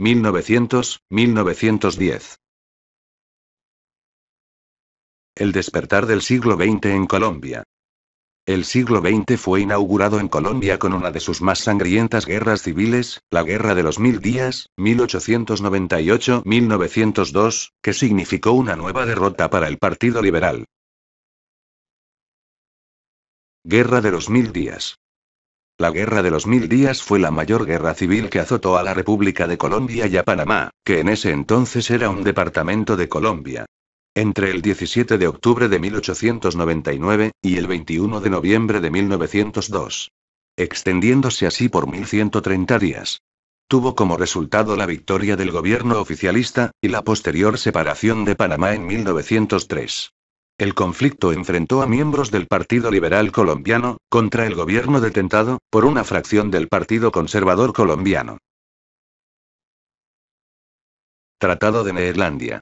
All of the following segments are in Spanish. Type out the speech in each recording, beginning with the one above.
1900, 1910. El despertar del siglo XX en Colombia. El siglo XX fue inaugurado en Colombia con una de sus más sangrientas guerras civiles, la Guerra de los Mil Días, 1898-1902, que significó una nueva derrota para el Partido Liberal. Guerra de los Mil Días. La Guerra de los Mil Días fue la mayor guerra civil que azotó a la República de Colombia y a Panamá, que en ese entonces era un departamento de Colombia. Entre el 17 de octubre de 1899 y el 21 de noviembre de 1902. Extendiéndose así por 1130 días. Tuvo como resultado la victoria del gobierno oficialista, y la posterior separación de Panamá en 1903. El conflicto enfrentó a miembros del Partido Liberal Colombiano, contra el gobierno detentado, por una fracción del Partido Conservador Colombiano. Tratado de Neerlandia.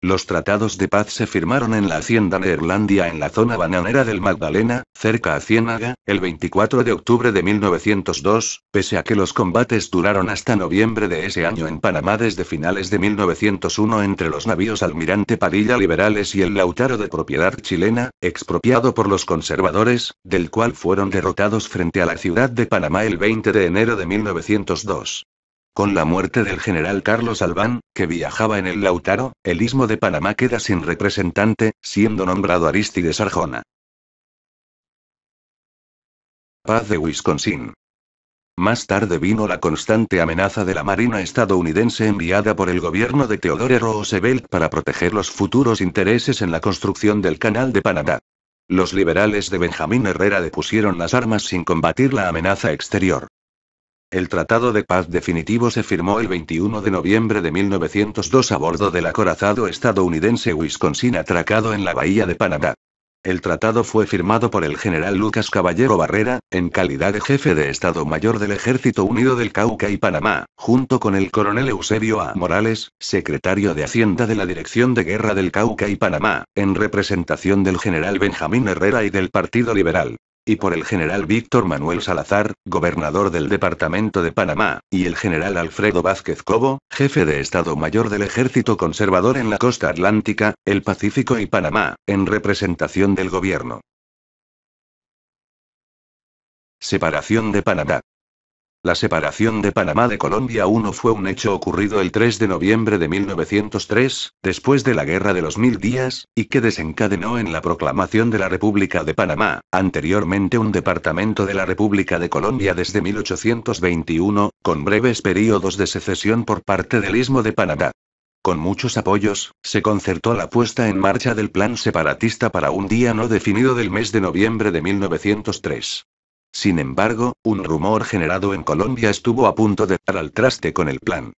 Los tratados de paz se firmaron en la hacienda Neerlandia en la zona bananera del Magdalena, cerca a Ciénaga, el 24 de octubre de 1902, pese a que los combates duraron hasta noviembre de ese año en Panamá desde finales de 1901 entre los navíos Almirante Padilla Liberales y el Lautaro de propiedad chilena, expropiado por los conservadores, del cual fueron derrotados frente a la ciudad de Panamá el 20 de enero de 1902. Con la muerte del general Carlos Albán, que viajaba en el Lautaro, el istmo de Panamá queda sin representante, siendo nombrado Aristides Arjona. Paz de Wisconsin. Más tarde vino la constante amenaza de la Marina estadounidense enviada por el gobierno de Theodore Roosevelt para proteger los futuros intereses en la construcción del Canal de Panamá. Los liberales de Benjamín Herrera depusieron las armas sin combatir la amenaza exterior. El Tratado de Paz definitivo se firmó el 21 de noviembre de 1902 a bordo del acorazado estadounidense Wisconsin atracado en la bahía de Panamá. El tratado fue firmado por el general Lucas Caballero Barrera, en calidad de jefe de Estado Mayor del Ejército Unido del Cauca y Panamá, junto con el coronel Eusebio A. Morales, secretario de Hacienda de la Dirección de Guerra del Cauca y Panamá, en representación del general Benjamín Herrera y del Partido Liberal y por el general Víctor Manuel Salazar, gobernador del Departamento de Panamá, y el general Alfredo Vázquez Cobo, jefe de Estado Mayor del Ejército Conservador en la costa atlántica, el Pacífico y Panamá, en representación del gobierno. Separación de Panamá. La separación de Panamá de Colombia I fue un hecho ocurrido el 3 de noviembre de 1903, después de la Guerra de los Mil Días, y que desencadenó en la proclamación de la República de Panamá, anteriormente un departamento de la República de Colombia desde 1821, con breves períodos de secesión por parte del Istmo de Panamá. Con muchos apoyos, se concertó la puesta en marcha del plan separatista para un día no definido del mes de noviembre de 1903. Sin embargo, un rumor generado en Colombia estuvo a punto de dar al traste con el plan.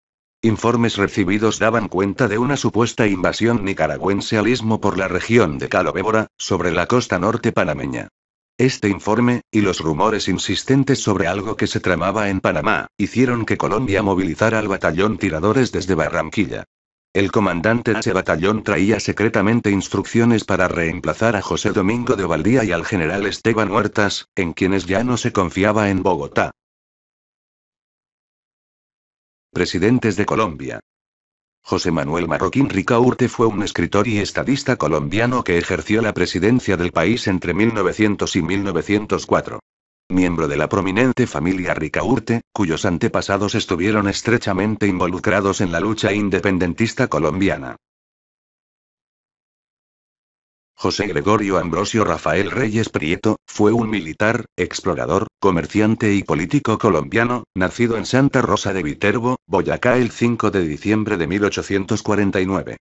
Informes recibidos daban cuenta de una supuesta invasión nicaragüense al istmo por la región de Calobébora, sobre la costa norte panameña. Este informe, y los rumores insistentes sobre algo que se tramaba en Panamá, hicieron que Colombia movilizara al batallón tiradores desde Barranquilla. El comandante de ese batallón traía secretamente instrucciones para reemplazar a José Domingo de Valdía y al general Esteban Huertas, en quienes ya no se confiaba en Bogotá. Presidentes de Colombia. José Manuel Marroquín Ricaurte fue un escritor y estadista colombiano que ejerció la presidencia del país entre 1900 y 1904 miembro de la prominente familia Ricaurte, cuyos antepasados estuvieron estrechamente involucrados en la lucha independentista colombiana. José Gregorio Ambrosio Rafael Reyes Prieto, fue un militar, explorador, comerciante y político colombiano, nacido en Santa Rosa de Viterbo, Boyacá el 5 de diciembre de 1849.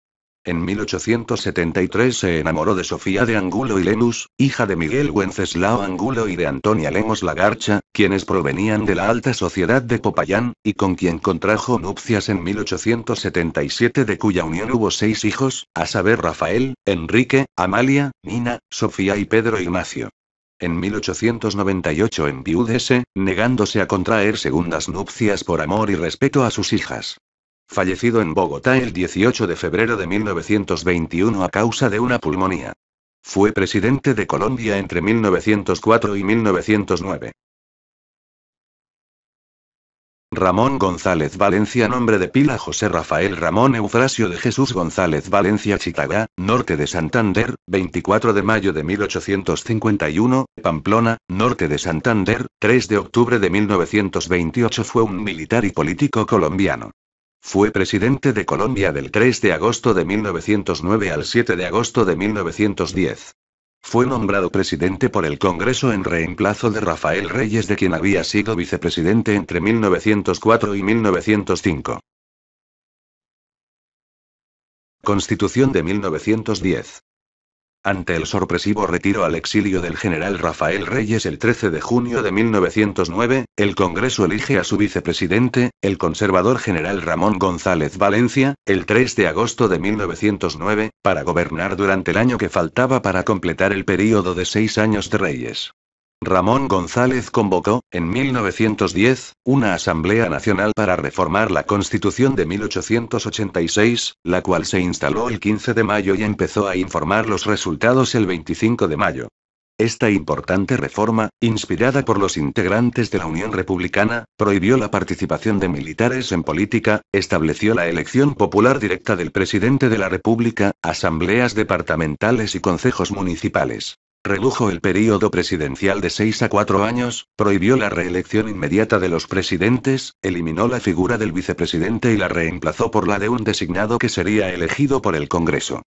En 1873 se enamoró de Sofía de Angulo y Lemus, hija de Miguel Wenceslao Angulo y de Antonia Lemos Lagarcha, quienes provenían de la alta sociedad de Popayán, y con quien contrajo nupcias en 1877 de cuya unión hubo seis hijos, a saber Rafael, Enrique, Amalia, Nina, Sofía y Pedro Ignacio. En 1898 enviúdese, negándose a contraer segundas nupcias por amor y respeto a sus hijas fallecido en Bogotá el 18 de febrero de 1921 a causa de una pulmonía. Fue presidente de Colombia entre 1904 y 1909. Ramón González Valencia Nombre de pila José Rafael Ramón Eufrasio de Jesús González Valencia Chitagá, norte de Santander, 24 de mayo de 1851, Pamplona, norte de Santander, 3 de octubre de 1928 Fue un militar y político colombiano. Fue presidente de Colombia del 3 de agosto de 1909 al 7 de agosto de 1910. Fue nombrado presidente por el Congreso en reemplazo de Rafael Reyes, de quien había sido vicepresidente entre 1904 y 1905. Constitución de 1910 ante el sorpresivo retiro al exilio del general Rafael Reyes el 13 de junio de 1909, el Congreso elige a su vicepresidente, el conservador general Ramón González Valencia, el 3 de agosto de 1909, para gobernar durante el año que faltaba para completar el período de seis años de Reyes. Ramón González convocó, en 1910, una Asamblea Nacional para reformar la Constitución de 1886, la cual se instaló el 15 de mayo y empezó a informar los resultados el 25 de mayo. Esta importante reforma, inspirada por los integrantes de la Unión Republicana, prohibió la participación de militares en política, estableció la elección popular directa del presidente de la República, asambleas departamentales y consejos municipales. Redujo el período presidencial de seis a cuatro años, prohibió la reelección inmediata de los presidentes, eliminó la figura del vicepresidente y la reemplazó por la de un designado que sería elegido por el Congreso.